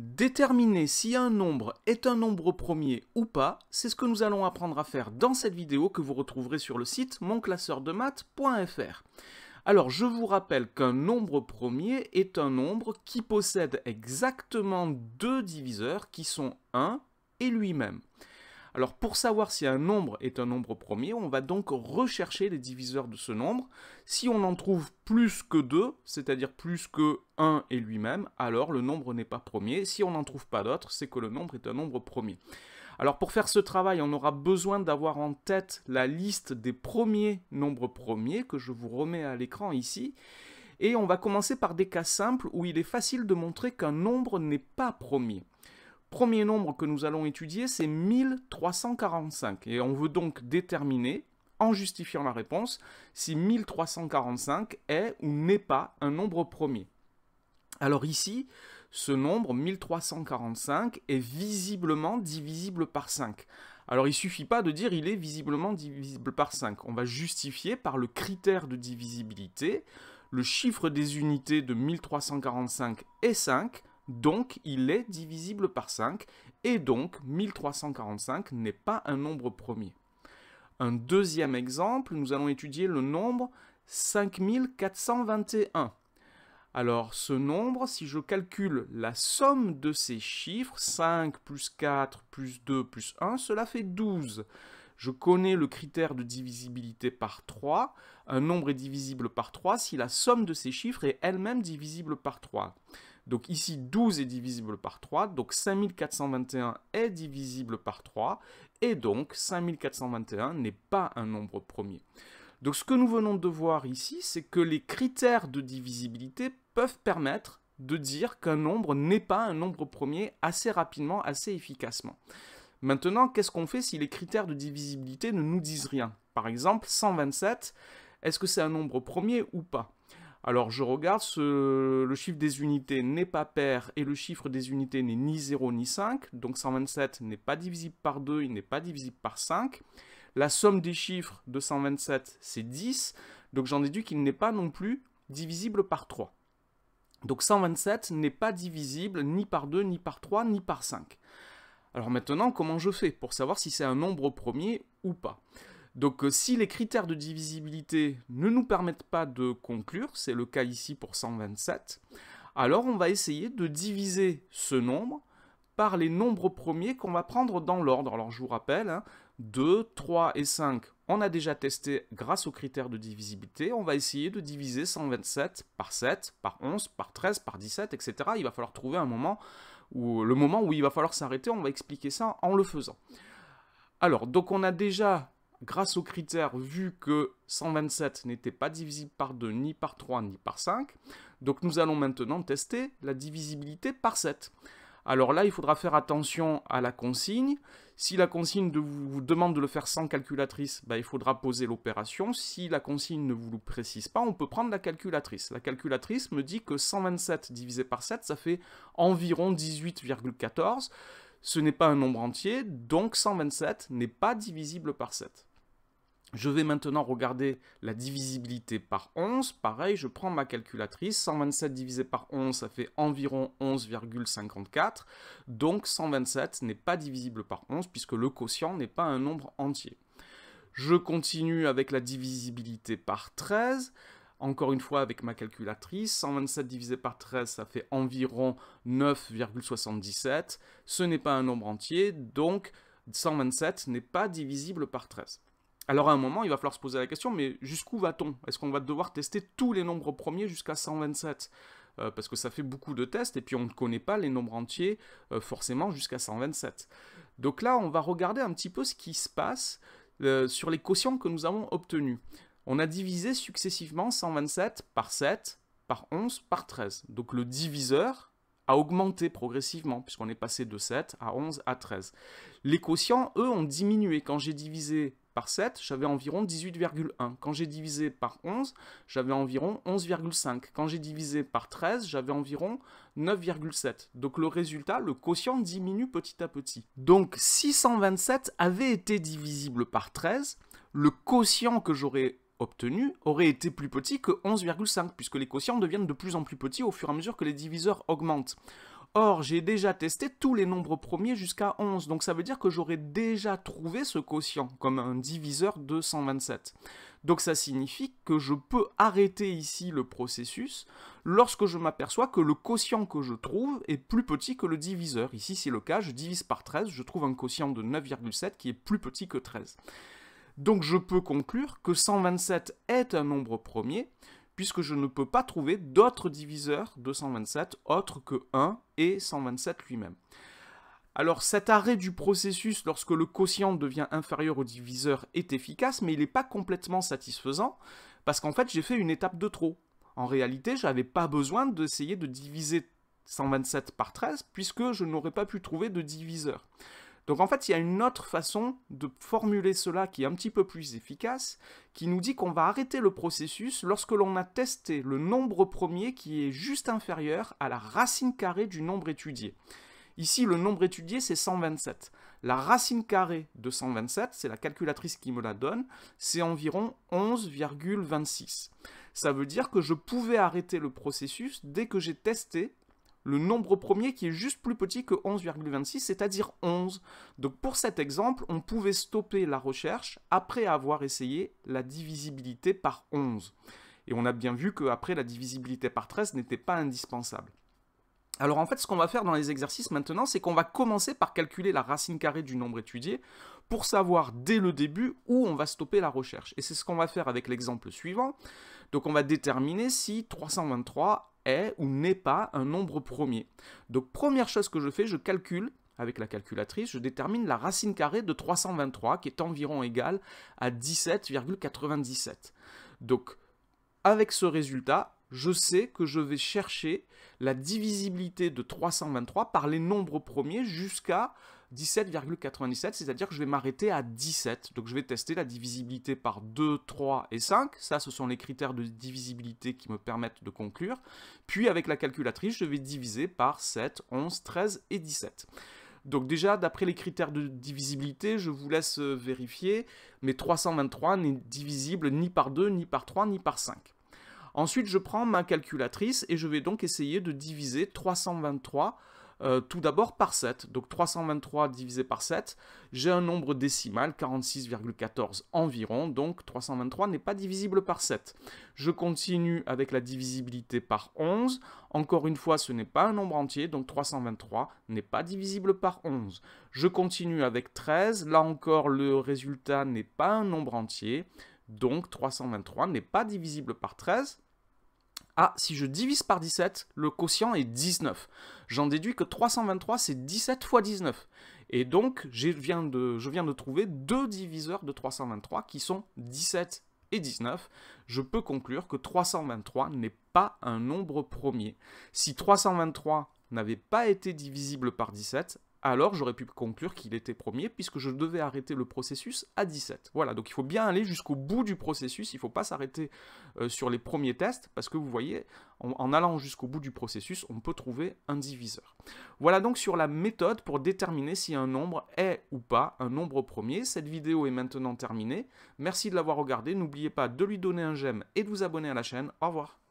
Déterminer si un nombre est un nombre premier ou pas, c'est ce que nous allons apprendre à faire dans cette vidéo que vous retrouverez sur le site monclasseurdemath.fr. Alors je vous rappelle qu'un nombre premier est un nombre qui possède exactement deux diviseurs qui sont 1 et lui-même. Alors pour savoir si un nombre est un nombre premier, on va donc rechercher les diviseurs de ce nombre. Si on en trouve plus que 2, c'est-à-dire plus que 1 et lui-même, alors le nombre n'est pas premier. Si on n'en trouve pas d'autres, c'est que le nombre est un nombre premier. Alors pour faire ce travail, on aura besoin d'avoir en tête la liste des premiers nombres premiers que je vous remets à l'écran ici. Et on va commencer par des cas simples où il est facile de montrer qu'un nombre n'est pas premier premier nombre que nous allons étudier, c'est 1345. Et on veut donc déterminer, en justifiant la réponse, si 1345 est ou n'est pas un nombre premier. Alors ici, ce nombre 1345 est visiblement divisible par 5. Alors il ne suffit pas de dire il est visiblement divisible par 5. On va justifier par le critère de divisibilité. Le chiffre des unités de 1345 est 5 donc il est divisible par 5, et donc 1345 n'est pas un nombre premier. Un deuxième exemple, nous allons étudier le nombre 5421. Alors ce nombre, si je calcule la somme de ces chiffres, 5 plus 4 plus 2 plus 1, cela fait 12. Je connais le critère de divisibilité par 3. Un nombre est divisible par 3 si la somme de ces chiffres est elle-même divisible par 3. Donc ici, 12 est divisible par 3, donc 5421 est divisible par 3, et donc 5421 n'est pas un nombre premier. Donc ce que nous venons de voir ici, c'est que les critères de divisibilité peuvent permettre de dire qu'un nombre n'est pas un nombre premier assez rapidement, assez efficacement. Maintenant, qu'est-ce qu'on fait si les critères de divisibilité ne nous disent rien Par exemple, 127, est-ce que c'est un nombre premier ou pas alors je regarde, le chiffre des unités n'est pas pair et le chiffre des unités n'est ni 0 ni 5, donc 127 n'est pas divisible par 2, il n'est pas divisible par 5. La somme des chiffres de 127 c'est 10, donc j'en déduis qu'il n'est pas non plus divisible par 3. Donc 127 n'est pas divisible ni par 2, ni par 3, ni par 5. Alors maintenant, comment je fais pour savoir si c'est un nombre premier ou pas donc euh, si les critères de divisibilité ne nous permettent pas de conclure, c'est le cas ici pour 127, alors on va essayer de diviser ce nombre par les nombres premiers qu'on va prendre dans l'ordre. Alors je vous rappelle, 2, hein, 3 et 5, on a déjà testé grâce aux critères de divisibilité. On va essayer de diviser 127 par 7, par 11, par 13, par 17, etc. Il va falloir trouver un moment où, le moment où il va falloir s'arrêter, on va expliquer ça en le faisant. Alors, donc on a déjà grâce aux critères, vu que 127 n'était pas divisible par 2, ni par 3, ni par 5, donc nous allons maintenant tester la divisibilité par 7. Alors là, il faudra faire attention à la consigne. Si la consigne vous, demande de le faire sans calculatrice, bah, il faudra poser l'opération. Si la consigne ne vous le précise pas, on peut prendre la calculatrice. La calculatrice me dit que 127 divisé par 7, ça fait environ 18,14. Ce n'est pas un nombre entier, donc 127 n'est pas divisible par 7. Je vais maintenant regarder la divisibilité par 11. Pareil, je prends ma calculatrice. 127 divisé par 11, ça fait environ 11,54. Donc 127 n'est pas divisible par 11 puisque le quotient n'est pas un nombre entier. Je continue avec la divisibilité par 13. Encore une fois avec ma calculatrice, 127 divisé par 13, ça fait environ 9,77. Ce n'est pas un nombre entier, donc 127 n'est pas divisible par 13. Alors à un moment, il va falloir se poser la question, mais jusqu'où va-t-on Est-ce qu'on va devoir tester tous les nombres premiers jusqu'à 127 euh, Parce que ça fait beaucoup de tests, et puis on ne connaît pas les nombres entiers euh, forcément jusqu'à 127. Donc là, on va regarder un petit peu ce qui se passe euh, sur les quotients que nous avons obtenus. On a divisé successivement 127 par 7, par 11, par 13. Donc le diviseur a augmenté progressivement, puisqu'on est passé de 7 à 11 à 13. Les quotients, eux, ont diminué. Quand j'ai divisé par 7, j'avais environ 18,1. Quand j'ai divisé par 11, j'avais environ 11,5. Quand j'ai divisé par 13, j'avais environ 9,7. Donc le résultat, le quotient diminue petit à petit. Donc 627 avait été divisible par 13. Le quotient que j'aurais obtenu aurait été plus petit que 11,5, puisque les quotients deviennent de plus en plus petits au fur et à mesure que les diviseurs augmentent. Or, j'ai déjà testé tous les nombres premiers jusqu'à 11, donc ça veut dire que j'aurais déjà trouvé ce quotient comme un diviseur de 127. Donc ça signifie que je peux arrêter ici le processus lorsque je m'aperçois que le quotient que je trouve est plus petit que le diviseur. Ici c'est le cas, je divise par 13, je trouve un quotient de 9,7 qui est plus petit que 13. Donc je peux conclure que 127 est un nombre premier, puisque je ne peux pas trouver d'autres diviseurs de 127 autres que 1 et 127 lui-même. Alors cet arrêt du processus lorsque le quotient devient inférieur au diviseur est efficace, mais il n'est pas complètement satisfaisant, parce qu'en fait j'ai fait une étape de trop. En réalité, je n'avais pas besoin d'essayer de diviser 127 par 13, puisque je n'aurais pas pu trouver de diviseur. Donc en fait, il y a une autre façon de formuler cela qui est un petit peu plus efficace, qui nous dit qu'on va arrêter le processus lorsque l'on a testé le nombre premier qui est juste inférieur à la racine carrée du nombre étudié. Ici, le nombre étudié, c'est 127. La racine carrée de 127, c'est la calculatrice qui me la donne, c'est environ 11,26. Ça veut dire que je pouvais arrêter le processus dès que j'ai testé le nombre premier qui est juste plus petit que 11,26, c'est-à-dire 11. Donc pour cet exemple, on pouvait stopper la recherche après avoir essayé la divisibilité par 11. Et on a bien vu qu'après, la divisibilité par 13 n'était pas indispensable. Alors en fait, ce qu'on va faire dans les exercices maintenant, c'est qu'on va commencer par calculer la racine carrée du nombre étudié pour savoir dès le début où on va stopper la recherche. Et c'est ce qu'on va faire avec l'exemple suivant. Donc on va déterminer si 323 est ou n'est pas un nombre premier. Donc première chose que je fais, je calcule avec la calculatrice, je détermine la racine carrée de 323 qui est environ égale à 17,97. Donc avec ce résultat, je sais que je vais chercher la divisibilité de 323 par les nombres premiers jusqu'à 17,97, c'est-à-dire que je vais m'arrêter à 17. Donc je vais tester la divisibilité par 2, 3 et 5. Ça, ce sont les critères de divisibilité qui me permettent de conclure. Puis avec la calculatrice, je vais diviser par 7, 11, 13 et 17. Donc déjà, d'après les critères de divisibilité, je vous laisse euh, vérifier, mais 323 n'est divisible ni par 2, ni par 3, ni par 5. Ensuite, je prends ma calculatrice et je vais donc essayer de diviser 323 euh, tout d'abord par 7. Donc 323 divisé par 7, j'ai un nombre décimal, 46,14 environ, donc 323 n'est pas divisible par 7. Je continue avec la divisibilité par 11. Encore une fois, ce n'est pas un nombre entier, donc 323 n'est pas divisible par 11. Je continue avec 13. Là encore, le résultat n'est pas un nombre entier, donc 323 n'est pas divisible par 13. Ah, si je divise par 17, le quotient est 19. J'en déduis que 323, c'est 17 fois 19. Et donc, je viens, de, je viens de trouver deux diviseurs de 323 qui sont 17 et 19. Je peux conclure que 323 n'est pas un nombre premier. Si 323 n'avait pas été divisible par 17, alors j'aurais pu conclure qu'il était premier puisque je devais arrêter le processus à 17. Voilà, donc il faut bien aller jusqu'au bout du processus, il ne faut pas s'arrêter euh, sur les premiers tests parce que vous voyez, en, en allant jusqu'au bout du processus, on peut trouver un diviseur. Voilà donc sur la méthode pour déterminer si un nombre est ou pas un nombre premier. Cette vidéo est maintenant terminée. Merci de l'avoir regardée, n'oubliez pas de lui donner un j'aime et de vous abonner à la chaîne. Au revoir.